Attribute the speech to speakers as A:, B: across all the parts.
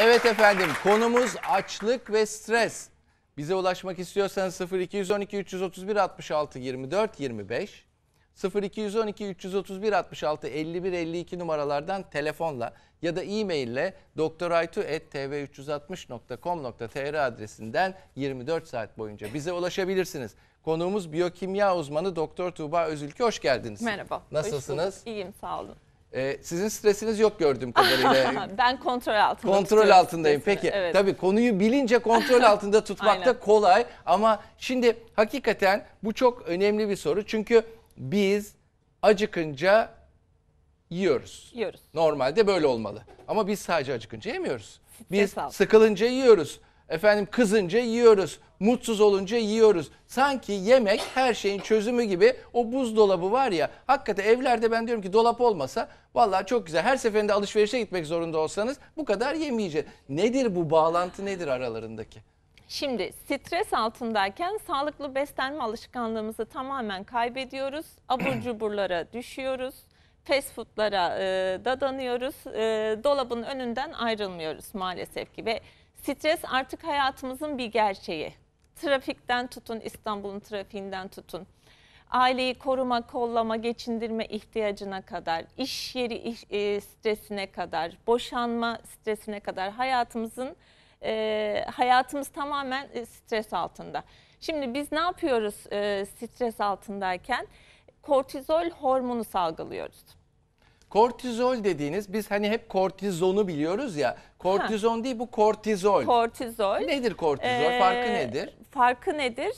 A: Evet efendim konumuz açlık ve stres. Bize ulaşmak istiyorsanız 0212 331 66 24 25 0212 331 66 51 52 numaralardan telefonla ya da e-mail ile doktoraytu.tv360.com.tr adresinden 24 saat boyunca bize ulaşabilirsiniz. Konuğumuz biyokimya uzmanı Doktor Tuğba Özülke. Hoş geldiniz. Merhaba. Nasılsınız?
B: Hoş bulduk. İyiyim sağ olun.
A: Ee, sizin stresiniz yok gördüğüm kadarıyla.
B: ben kontrol altında. Kontrol altındayım. Stresini. Peki evet. tabii
A: konuyu bilince kontrol altında tutmakta kolay ama şimdi hakikaten bu çok önemli bir soru. Çünkü biz acıkınca yiyoruz. Yiyoruz. Normalde böyle olmalı. Ama biz sadece acıkınca yemiyoruz. Biz sıkılınca yiyoruz. Efendim kızınca yiyoruz, mutsuz olunca yiyoruz. Sanki yemek her şeyin çözümü gibi o buzdolabı var ya. Hakikaten evlerde ben diyorum ki dolap olmasa vallahi çok güzel. Her seferinde alışverişe gitmek zorunda olsanız bu kadar yemeyeceğiz. Nedir bu bağlantı nedir aralarındaki?
B: Şimdi stres altındayken sağlıklı beslenme alışkanlığımızı tamamen kaybediyoruz. Abur cuburlara düşüyoruz. Fast foodlara e, dadanıyoruz. E, dolabın önünden ayrılmıyoruz maalesef ki ve Stres artık hayatımızın bir gerçeği. Trafikten tutun, İstanbul'un trafiğinden tutun. Aileyi koruma, kollama, geçindirme ihtiyacına kadar, iş yeri e, stresine kadar, boşanma stresine kadar hayatımızın e, hayatımız tamamen e, stres altında. Şimdi biz ne yapıyoruz e, stres altındayken? Kortizol hormonu salgılıyoruz.
A: Kortizol dediğiniz biz hani hep kortizonu biliyoruz ya. Kortizon ha. değil bu kortizol.
B: Kortizol. Nedir
A: kortizol? Ee, farkı nedir?
B: Farkı nedir?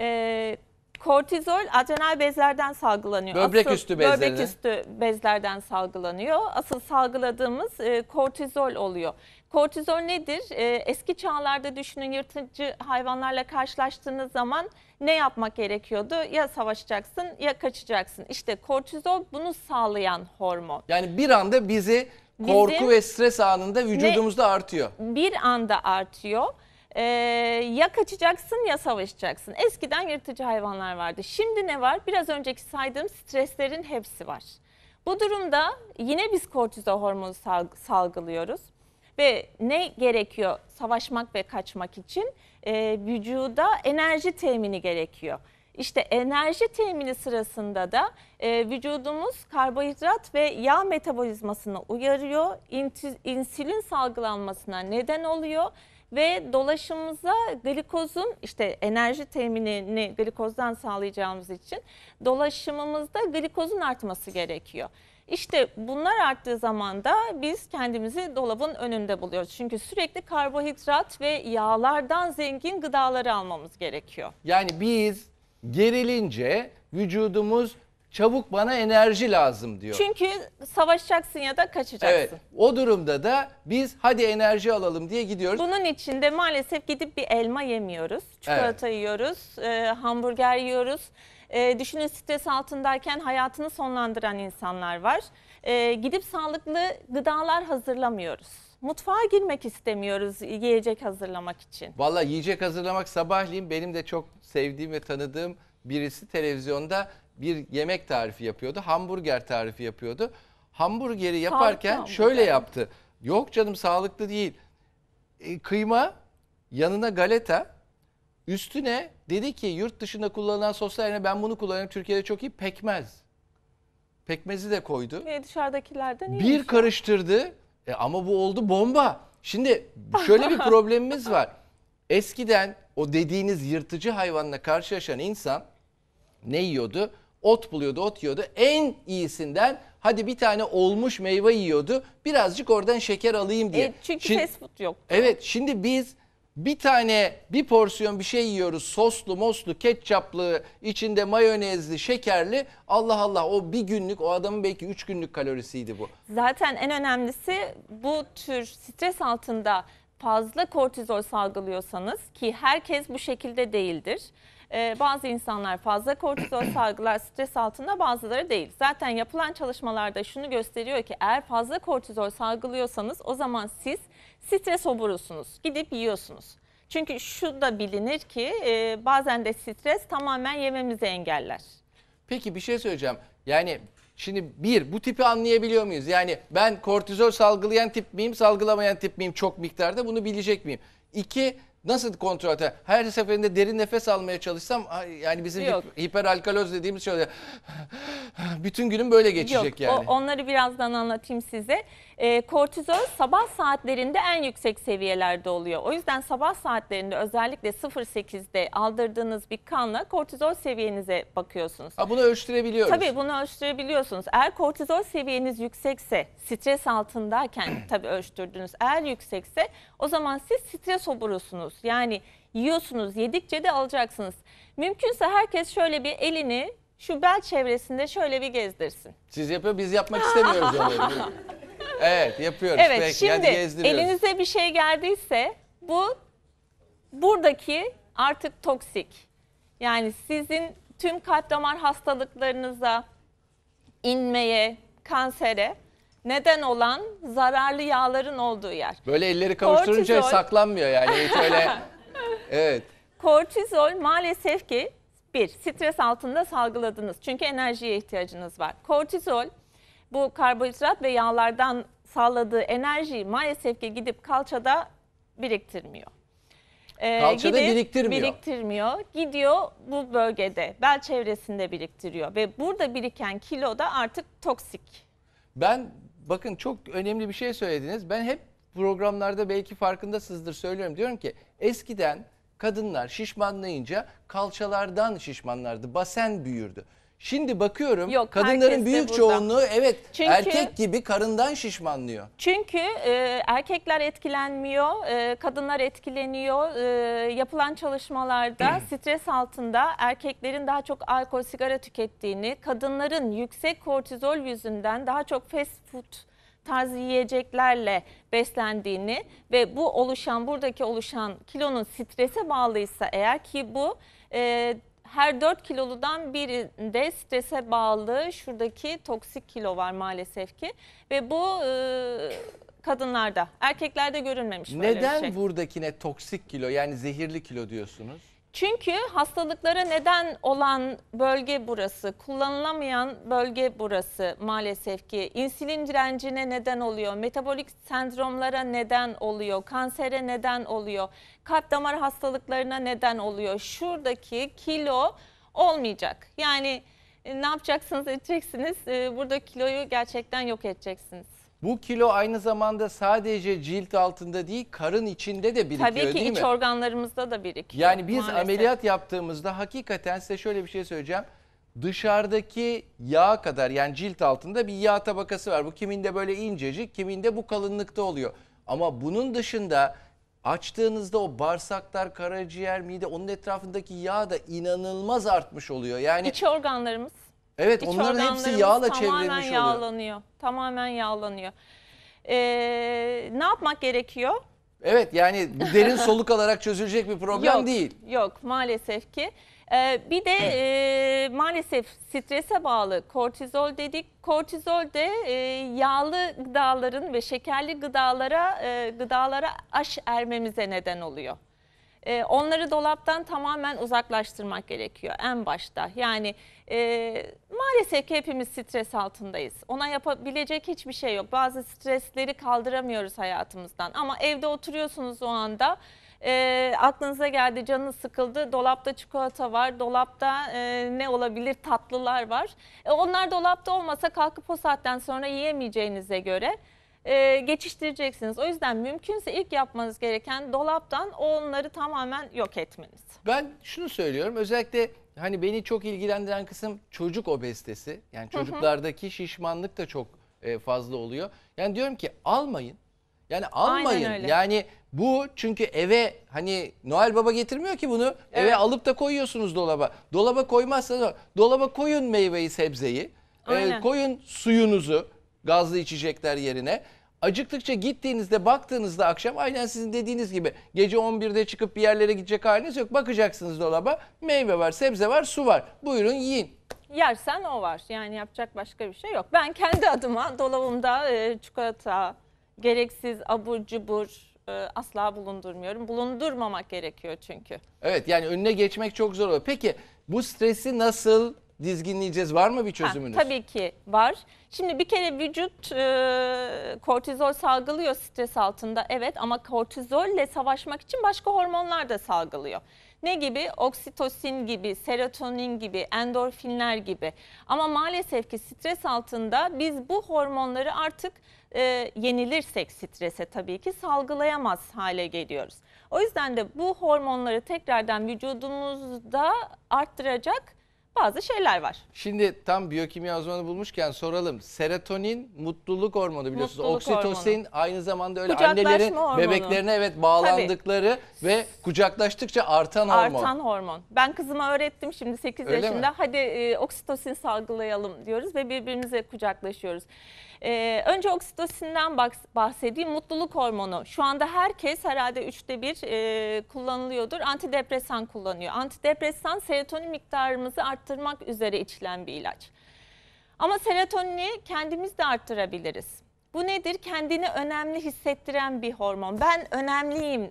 B: Ee, kortizol adrenal bezlerden salgılanıyor. Böbrek Asıl, üstü bezlerden. Böbrek üstü bezlerden salgılanıyor. Asıl salgıladığımız e, kortizol oluyor. Kortizol nedir? Ee, eski çağlarda düşünün yırtıcı hayvanlarla karşılaştığınız zaman ne yapmak gerekiyordu? Ya savaşacaksın ya kaçacaksın. İşte kortizol bunu sağlayan hormon.
A: Yani bir anda bizi Bizim korku ve stres anında vücudumuzda ne? artıyor.
B: Bir anda artıyor. Ee, ya kaçacaksın ya savaşacaksın. Eskiden yırtıcı hayvanlar vardı. Şimdi ne var? Biraz önceki saydığım streslerin hepsi var. Bu durumda yine biz kortizol hormonu salgılıyoruz. Ve ne gerekiyor savaşmak ve kaçmak için? E, vücuda enerji temini gerekiyor. İşte enerji temini sırasında da e, vücudumuz karbonhidrat ve yağ metabolizmasını uyarıyor. insülin salgılanmasına neden oluyor ve dolaşımımıza glikozun işte enerji teminini glikozdan sağlayacağımız için dolaşımımızda glikozun artması gerekiyor. İşte bunlar arttığı zaman da biz kendimizi dolabın önünde buluyoruz. Çünkü sürekli karbohidrat ve yağlardan zengin gıdaları
A: almamız gerekiyor. Yani biz gerilince vücudumuz çabuk bana enerji lazım diyor. Çünkü
B: savaşacaksın ya da kaçacaksın. Evet.
A: O durumda da biz hadi enerji alalım diye gidiyoruz.
B: Bunun için de maalesef gidip bir elma yemiyoruz. Çikolata evet. yiyoruz, e, hamburger yiyoruz. E, düşünün stres altındayken hayatını sonlandıran insanlar var. E, gidip sağlıklı gıdalar hazırlamıyoruz. Mutfağa girmek istemiyoruz yiyecek hazırlamak için.
A: Valla yiyecek hazırlamak sabahleyin benim de çok sevdiğim ve tanıdığım birisi televizyonda bir yemek tarifi yapıyordu. Hamburger tarifi yapıyordu. Hamburgeri yaparken hamburger. şöyle yaptı. Yok canım sağlıklı değil. E, kıyma, yanına galeta, Üstüne dedi ki yurt dışında kullanılan soslar yerine ben bunu kullanıyorum Türkiye'de çok iyi pekmez. Pekmezi de koydu.
B: E, dışarıdakilerden
A: iyi. Bir karıştırdı e, ama bu oldu bomba. Şimdi şöyle bir problemimiz var. Eskiden o dediğiniz yırtıcı hayvanla karşılaşan insan ne yiyordu? Ot buluyordu, ot yiyordu. En iyisinden hadi bir tane olmuş meyve yiyordu. Birazcık oradan şeker alayım diye. E, çünkü şimdi, fast food yoktu. Evet şimdi biz bir tane bir porsiyon bir şey yiyoruz soslu moslu ketçaplı içinde mayonezli şekerli Allah Allah o bir günlük o adamın belki üç günlük kalorisiydi bu.
B: Zaten en önemlisi bu tür stres altında fazla kortizol salgılıyorsanız ki herkes bu şekilde değildir. E, bazı insanlar fazla kortizol salgılar stres altında bazıları değil. Zaten yapılan çalışmalarda şunu gösteriyor ki eğer fazla kortizol salgılıyorsanız o zaman siz stres oburusunuz, Gidip yiyorsunuz. Çünkü şu da bilinir ki e, bazen de stres tamamen yememizi engeller.
A: Peki bir şey söyleyeceğim. Yani şimdi bir bu tipi anlayabiliyor muyuz? Yani ben kortizol salgılayan tip miyim, salgılamayan tip miyim çok miktarda bunu bilecek miyim? İki nasıl kontrol eder? Her seferinde derin nefes almaya çalışsam yani bizim Yok. hiperalkaloz dediğimiz şey oluyor. Bütün günüm böyle geçecek Yok, yani. O,
B: onları birazdan anlatayım size. E, kortizol sabah saatlerinde en yüksek seviyelerde oluyor. O yüzden sabah saatlerinde özellikle 0.8'de aldırdığınız bir kanla kortizol seviyenize bakıyorsunuz.
A: Ha, bunu ölçtürebiliyoruz. Tabii
B: bunu ölçtürebiliyorsunuz. Eğer kortizol seviyeniz yüksekse stres altındayken tabii ölçtürdünüz. Eğer yüksekse o zaman siz stres oburusunuz. Yani yiyorsunuz yedikçe de alacaksınız. Mümkünse herkes şöyle bir elini şu bel çevresinde şöyle bir gezdirsin.
A: Siz yapıyor biz yapmak istemiyoruz. Evet yapıyoruz. Evet Peki, şimdi hadi elinize
B: bir şey geldiyse bu buradaki artık toksik. Yani sizin tüm kalp damar hastalıklarınıza, inmeye, kansere neden olan zararlı yağların olduğu yer. Böyle elleri kavuşturunca Kortizol-
A: saklanmıyor yani hiç evet.
B: Kortizol maalesef ki bir, stres altında salgıladınız. Çünkü enerjiye ihtiyacınız var. Kortizol bu karbonhidrat ve yağlardan sağladığı enerjiyi maalesef ki gidip kalçada biriktirmiyor. Ee, kalçada gidip, biriktirmiyor. Biriktirmiyor. Gidiyor bu bölgede, bel çevresinde biriktiriyor ve burada biriken
A: kilo da artık toksik. Ben bakın çok önemli bir şey söylediniz. Ben hep programlarda belki farkındasızdır söylüyorum. Diyorum ki eskiden kadınlar şişmanlayınca kalçalardan şişmanlardı. Basen büyürdü. Şimdi bakıyorum Yok, kadınların büyük burada. çoğunluğu evet Çünkü- erkek gibi karından şişmanlıyor.
B: Çünkü e, erkekler etkilenmiyor, e, kadınlar etkileniyor. E, yapılan çalışmalarda hmm. stres altında erkeklerin daha çok alkol, sigara tükettiğini, kadınların yüksek kortizol yüzünden daha çok fast food tarzı yiyeceklerle beslendiğini ve bu oluşan buradaki oluşan kilonun strese bağlıysa eğer ki bu e, her 4 kiloludan birinde strese bağlı şuradaki toksik kilo var maalesef ki. Ve bu e, kadınlarda, erkeklerde görünmemiş. böyle Neden bir şey.
A: buradakine toksik kilo yani zehirli kilo diyorsunuz?
B: Çünkü hastalıklara neden olan bölge burası, kullanılamayan bölge burası maalesef ki. İnsülin direncine neden oluyor, metabolik sendromlara neden oluyor, kansere neden oluyor kalp damar hastalıklarına neden oluyor. Şuradaki kilo olmayacak. Yani e, ne yapacaksınız edeceksiniz. E, burada kiloyu gerçekten yok edeceksiniz.
A: Bu kilo aynı zamanda sadece cilt altında değil karın içinde de birikiyor değil mi? Tabii ki iç mi?
B: organlarımızda da birikiyor. Yani biz maalesef. ameliyat
A: yaptığımızda hakikaten size şöyle bir şey söyleyeceğim. Dışarıdaki yağ kadar yani cilt altında bir yağ tabakası var. Bu kiminde böyle incecik kiminde bu kalınlıkta oluyor. Ama bunun dışında Açtığınızda o bağırsaklar, karaciğer, mide onun etrafındaki yağ da inanılmaz artmış oluyor. Yani İç organlarımız. Evet iç onların hepsi yağla çevrilmiş oluyor. Tamamen yağlanıyor.
B: Tamamen yağlanıyor. Ee, ne yapmak gerekiyor?
A: Evet yani derin soluk alarak çözülecek bir problem yok, değil.
B: Yok maalesef ki. Ee, bir de e, maalesef strese bağlı kortizol dedik. Kortizol de e, yağlı gıdaların ve şekerli gıdalara e, gıdalara aş ermemize neden oluyor. Ee, onları dolaptan tamamen uzaklaştırmak gerekiyor en başta. Yani e, maalesef ki hepimiz stres altındayız. Ona yapabilecek hiçbir şey yok. Bazı stresleri kaldıramıyoruz hayatımızdan ama evde oturuyorsunuz o anda e, aklınıza geldi canınız sıkıldı dolapta çikolata var dolapta e, ne olabilir tatlılar var e, onlar dolapta olmasa kalkıp o saatten sonra yiyemeyeceğinize göre e, geçiştireceksiniz. O yüzden mümkünse ilk yapmanız gereken dolaptan onları tamamen yok etmeniz.
A: Ben şunu söylüyorum özellikle hani beni çok ilgilendiren kısım çocuk obezitesi. Yani çocuklardaki şişmanlık da çok e, fazla oluyor. Yani diyorum ki almayın. Yani almayın. öyle. Yani bu çünkü eve hani Noel Baba getirmiyor ki bunu. Eve Evet. alıp da koyuyorsunuz dolaba. Dolaba koymazsanız dolaba koyun meyveyi sebzeyi. E, Aynen. koyun suyunuzu gazlı içecekler yerine acıktıkça gittiğinizde baktığınızda akşam aynen sizin dediğiniz gibi gece 11'de çıkıp bir yerlere gidecek haliniz yok. Bakacaksınız dolaba meyve var, sebze var, su var. Buyurun yiyin.
B: Yersen o var. Yani yapacak başka bir şey yok. Ben kendi adıma dolabımda e, çikolata, gereksiz abur cubur e, asla bulundurmuyorum. Bulundurmamak gerekiyor çünkü.
A: Evet yani önüne geçmek çok zor oluyor. Peki bu stresi nasıl dizginleyeceğiz. Var mı bir çözümünüz? Ha, tabii
B: ki var. Şimdi bir kere vücut e, kortizol salgılıyor stres altında evet ama kortizolle savaşmak için başka hormonlar da salgılıyor. Ne gibi? Oksitosin gibi, serotonin gibi, endorfinler gibi. Ama maalesef ki stres altında biz bu hormonları artık e, yenilirsek strese tabii ki salgılayamaz hale geliyoruz. O yüzden de bu hormonları tekrardan vücudumuzda arttıracak bazı şeyler var.
A: Şimdi tam biyokimya uzmanı bulmuşken soralım. Serotonin mutluluk hormonu biliyorsunuz. Mutluluk Oksitosin hormonu. aynı zamanda öyle annelerin hormonu. bebeklerine evet bağlandıkları ve kucaklaştıkça artan, hormon. Artan
B: hormon. Ben kızıma öğrettim şimdi 8 Öyle yaşında. mi? Hadi e, oksitosin salgılayalım diyoruz ve birbirimize kucaklaşıyoruz. Ee, önce oksitosinden bahsedeyim. Mutluluk hormonu. Şu anda herkes herhalde üçte bir e, kullanılıyordur. Antidepresan kullanıyor. Antidepresan serotonin miktarımızı arttırmak üzere içilen bir ilaç. Ama serotonini kendimiz de arttırabiliriz. Bu nedir? Kendini önemli hissettiren bir hormon. Ben önemliyim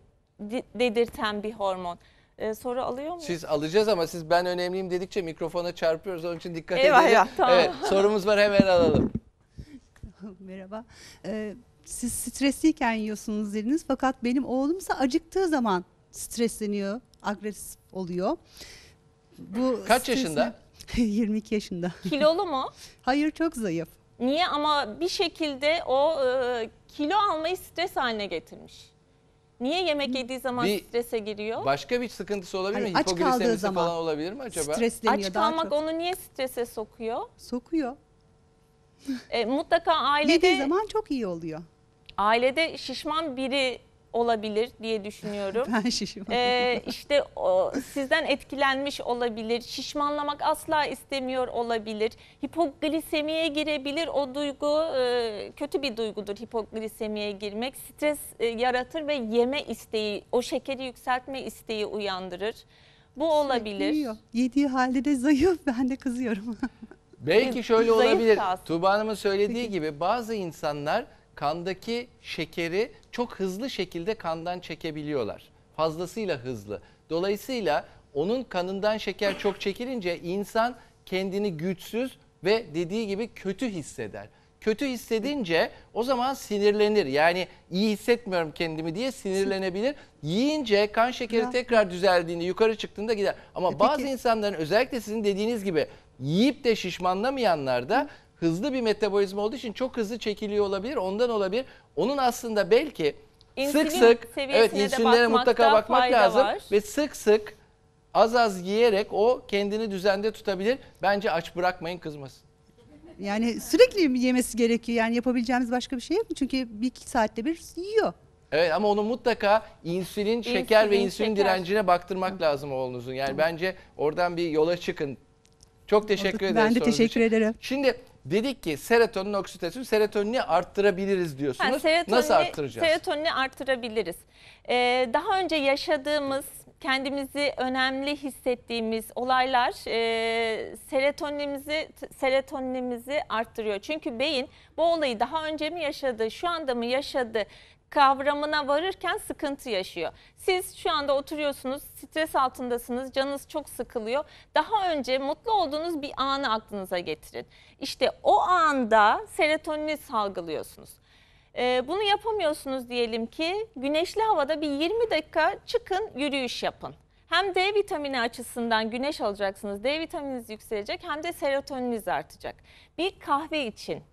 B: dedirten bir hormon. Ee, soru alıyor muyuz?
A: Siz alacağız ama siz ben önemliyim dedikçe mikrofona çarpıyoruz. Onun için dikkat edin. Eyvah tamam. Evet, sorumuz var hemen alalım. merhaba. Ee, siz stresliyken yiyorsunuz dediniz fakat benim oğlumsa acıktığı zaman stresleniyor, agresif oluyor. Bu Kaç stresine- yaşında? 22 yaşında. Kilolu mu? Hayır çok zayıf.
B: Niye ama bir şekilde o e, kilo almayı stres haline getirmiş. Niye yemek yediği zaman Bir- strese giriyor?
A: Başka bir sıkıntısı olabilir mi? Hayır, aç kaldığı zaman. falan olabilir mi acaba? Stresleniyor Aç daha kalmak çok.
B: onu niye strese sokuyor? Sokuyor. E, mutlaka ailede... Yediği zaman çok iyi oluyor. Ailede şişman biri olabilir diye düşünüyorum. ben şişman. Ee, işte o, sizden etkilenmiş olabilir. Şişmanlamak asla istemiyor olabilir. Hipoglisemiye girebilir. O duygu e, kötü bir duygudur hipoglisemiye girmek. Stres e, yaratır ve yeme isteği, o şekeri yükseltme isteği uyandırır. Bu olabilir. Yediği halde de zayıf. Ben de kızıyorum. Belki şöyle Zayıf olabilir. kalsın.
A: Tuğba Hanım'ın söylediği gibi bazı insanlar kandaki şekeri çok hızlı şekilde kandan çekebiliyorlar. Fazlasıyla hızlı. Dolayısıyla onun kanından şeker çok çekilince insan kendini güçsüz ve dediği gibi kötü hisseder. Kötü hissedince o zaman sinirlenir. Yani iyi hissetmiyorum kendimi diye sinirlenebilir. Yiyince kan şekeri tekrar düzeldiğinde yukarı çıktığında gider. Ama e bazı insanların özellikle sizin dediğiniz gibi yiyip de şişmanlamayanlar da hızlı bir metabolizma olduğu için çok hızlı çekiliyor olabilir. Ondan olabilir. Onun aslında belki İnsülin sık sık evet insülinlere mutlaka bakmak fayda lazım var. ve sık sık az az yiyerek o kendini düzende tutabilir. Bence aç bırakmayın kızmasın. Yani sürekli yemesi gerekiyor. Yani yapabileceğimiz başka bir şey yok mu? Çünkü bir iki saatte bir yiyor. Evet ama onu mutlaka insülin, şeker ve insülin şeker. direncine baktırmak lazım oğlunuzun. Yani bence oradan bir yola çıkın. Çok teşekkür ederim. Ben de teşekkür ederim. Şimdi dedik ki serotonin oksitosin serotonini arttırabiliriz diyorsunuz. Ha, serotonini, Nasıl arttıracağız?
B: Serotonini arttırabiliriz. Ee, daha önce yaşadığımız kendimizi önemli hissettiğimiz olaylar e, serotonimizi serotonimizi arttırıyor. Çünkü beyin bu olayı daha önce mi yaşadı, şu anda mı yaşadı kavramına varırken sıkıntı yaşıyor. Siz şu anda oturuyorsunuz, stres altındasınız, canınız çok sıkılıyor. Daha önce mutlu olduğunuz bir anı aklınıza getirin. İşte o anda serotonini salgılıyorsunuz. Ee, bunu yapamıyorsunuz diyelim ki güneşli havada bir 20 dakika çıkın yürüyüş yapın. Hem D vitamini açısından güneş alacaksınız, D vitamininiz yükselecek hem de serotoniniz artacak. Bir kahve için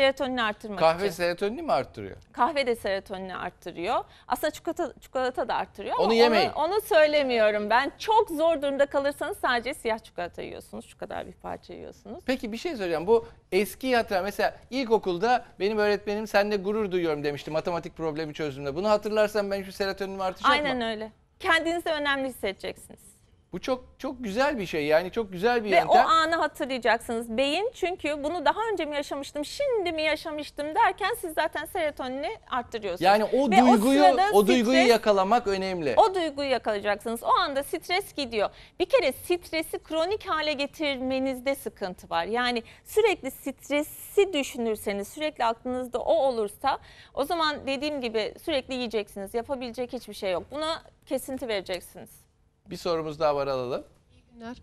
B: serotonin arttırmak Kahve için.
A: serotonini mi arttırıyor?
B: Kahve de serotonini arttırıyor. Aslında çikolata, çikolata da arttırıyor Onu yemeyin. Onu, onu söylemiyorum ben. Çok zor durumda kalırsanız sadece siyah çikolata yiyorsunuz. Şu kadar bir parça yiyorsunuz.
A: Peki bir şey söyleyeceğim. Bu eski hatıra mesela ilkokulda benim öğretmenim seninle gurur duyuyorum demişti matematik problemi çözdüğümde. Bunu hatırlarsan ben şu serotonin artışacak Aynen mı?
B: öyle. Kendinizi önemli hissedeceksiniz.
A: Bu çok çok güzel bir şey yani çok güzel bir Ve yöntem. Ve o
B: anı hatırlayacaksınız. Beyin çünkü bunu daha önce mi yaşamıştım, şimdi mi yaşamıştım derken siz zaten serotonini arttırıyorsunuz. Yani o Ve duyguyu o, o duyguyu
A: yakalamak önemli. O
B: duyguyu yakalayacaksınız. O anda stres gidiyor. Bir kere stresi kronik hale getirmenizde sıkıntı var. Yani sürekli stresi düşünürseniz, sürekli aklınızda o olursa o zaman dediğim gibi sürekli yiyeceksiniz. Yapabilecek hiçbir şey yok. Buna kesinti vereceksiniz.
A: Bir sorumuz daha var alalım. İyi Günler.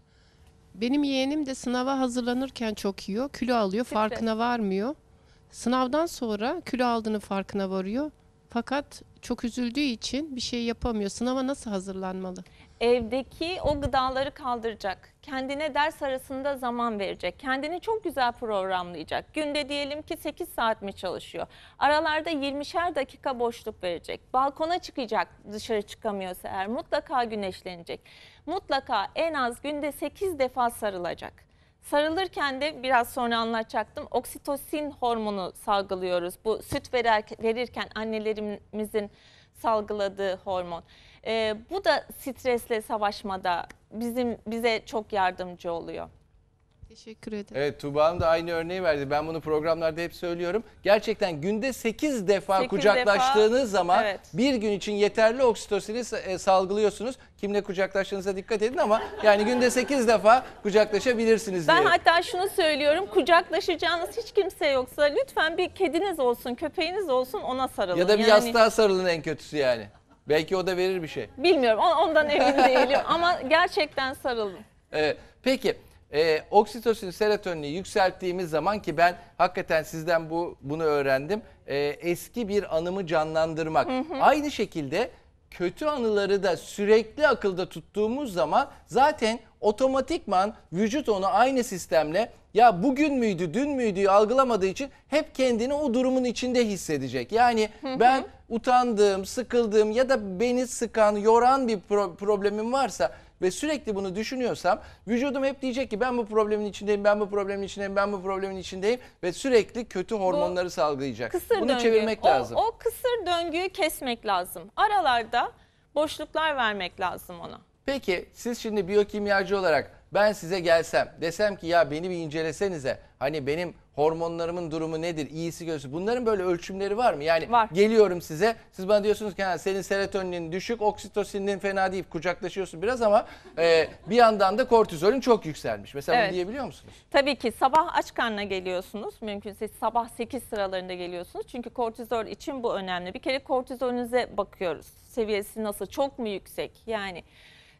A: Benim yeğenim de sınava hazırlanırken çok yiyor. Kilo alıyor, farkına varmıyor. Sınavdan sonra kilo aldığını farkına varıyor. Fakat çok üzüldüğü için bir şey yapamıyor. Sınava nasıl hazırlanmalı? Evdeki
B: o gıdaları kaldıracak kendine ders arasında zaman verecek. Kendini çok güzel programlayacak. Günde diyelim ki 8 saat mi çalışıyor? Aralarda 20'şer dakika boşluk verecek. Balkona çıkacak dışarı çıkamıyorsa eğer mutlaka güneşlenecek. Mutlaka en az günde 8 defa sarılacak. Sarılırken de biraz sonra anlatacaktım. Oksitosin hormonu salgılıyoruz. Bu süt verirken annelerimizin salgıladığı hormon. Ee, bu da stresle savaşmada bizim bize çok yardımcı oluyor. Teşekkür
A: ederim. Evet Tuğba Hanım da aynı örneği verdi. Ben bunu programlarda hep söylüyorum. Gerçekten günde 8 defa Sekiz kucaklaştığınız defa, zaman evet. bir gün için yeterli oksitosini e, salgılıyorsunuz. Kimle kucaklaştığınıza dikkat edin ama yani günde 8 defa kucaklaşabilirsiniz diye. Ben
B: hatta şunu söylüyorum. Kucaklaşacağınız hiç kimse yoksa lütfen bir kediniz olsun, köpeğiniz olsun ona sarılın. Ya da bir yani... yastığa
A: sarılın en kötüsü yani. Belki o da verir bir şey.
B: Bilmiyorum ondan emin değilim ama gerçekten sarılın.
A: Evet, peki e, oksitosin serotonini yükselttiğimiz zaman ki ben hakikaten sizden bu bunu öğrendim. E, eski bir anımı canlandırmak. Hı hı. Aynı şekilde kötü anıları da sürekli akılda tuttuğumuz zaman zaten otomatikman vücut onu aynı sistemle ya bugün müydü dün müydü algılamadığı için hep kendini o durumun içinde hissedecek. Yani ben utandığım, sıkıldığım ya da beni sıkan, yoran bir pro problemim varsa ve sürekli bunu düşünüyorsam vücudum hep diyecek ki ben bu problemin içindeyim, ben bu problemin içindeyim, ben bu problemin içindeyim ve sürekli kötü hormonları bu salgılayacak. Bunu döngü. çevirmek o, lazım. O
B: kısır döngüyü kesmek lazım. Aralarda boşluklar vermek lazım ona.
A: Peki siz şimdi biyokimyacı olarak ben size gelsem desem ki ya beni bir incelesenize hani benim hormonlarımın durumu nedir, iyisi kötüsü bunların böyle ölçümleri var mı? Yani Var. geliyorum size siz bana diyorsunuz ki senin serotoninin düşük, oksitosinin fena deyip kucaklaşıyorsun biraz ama e, bir yandan da kortizolün çok yükselmiş. Mesela Evet. bunu diyebiliyor musunuz?
B: Tabii ki sabah aç karnına geliyorsunuz. Mümkünse sabah 8 sıralarında geliyorsunuz. Çünkü kortizol için bu önemli. Bir kere kortizolünüze bakıyoruz. Seviyesi nasıl? Çok mu yüksek? Yani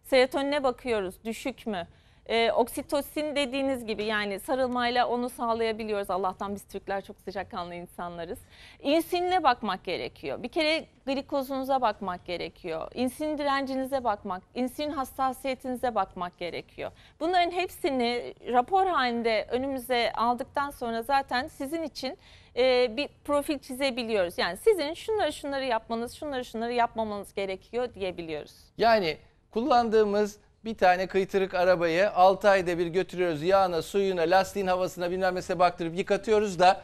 B: serotonine bakıyoruz. Düşük mü? E, oksitosin dediğiniz gibi yani sarılmayla onu sağlayabiliyoruz. Allah'tan biz Türkler çok sıcakkanlı insanlarız. İnsinle bakmak gerekiyor. Bir kere glikozunuza bakmak gerekiyor. İnsin direncinize bakmak, insin hassasiyetinize bakmak gerekiyor. Bunların hepsini rapor halinde önümüze aldıktan sonra zaten sizin için e, bir profil çizebiliyoruz. Yani sizin şunları şunları yapmanız, şunları şunları yapmamanız gerekiyor diyebiliyoruz.
A: Yani kullandığımız bir tane kıytırık arabayı 6 ayda bir götürüyoruz yağına, suyuna, lastiğin havasına bilmem nesine baktırıp yıkatıyoruz da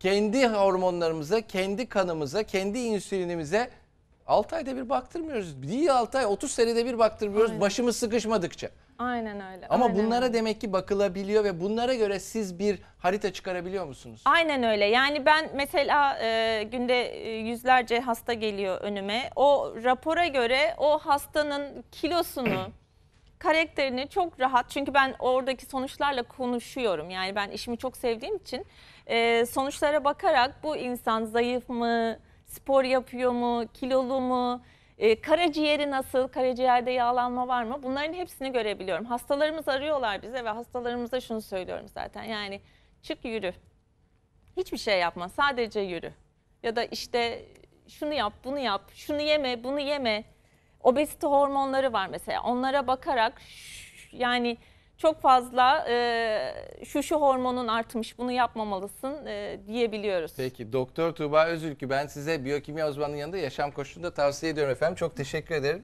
A: kendi hormonlarımıza, kendi kanımıza, kendi insülinimize 6 ayda bir baktırmıyoruz. Değil 6 ay 30 senede bir baktırmıyoruz Aynen. başımız sıkışmadıkça.
B: Aynen öyle. Ama aynen bunlara öyle.
A: demek ki bakılabiliyor ve bunlara göre siz bir harita çıkarabiliyor musunuz?
B: Aynen öyle. Yani ben mesela e, günde e, yüzlerce hasta geliyor önüme. O rapora göre o hastanın kilosunu karakterini çok rahat çünkü ben oradaki sonuçlarla konuşuyorum. Yani ben işimi çok sevdiğim için e, sonuçlara bakarak bu insan zayıf mı, spor yapıyor mu, kilolu mu, e, karaciğeri nasıl, karaciğerde yağlanma var mı bunların hepsini görebiliyorum. Hastalarımız arıyorlar bize ve hastalarımıza şunu söylüyorum zaten yani çık yürü. Hiçbir şey yapma sadece yürü. Ya da işte şunu yap, bunu yap, şunu yeme, bunu yeme obezite hormonları var mesela. Onlara bakarak yani çok fazla e, şu şu hormonun artmış bunu yapmamalısın e, diyebiliyoruz.
A: Peki Doktor Tuğba Özülkü ben size biyokimya uzmanının yanında yaşam koşulunda tavsiye ediyorum efendim. Çok teşekkür ederim.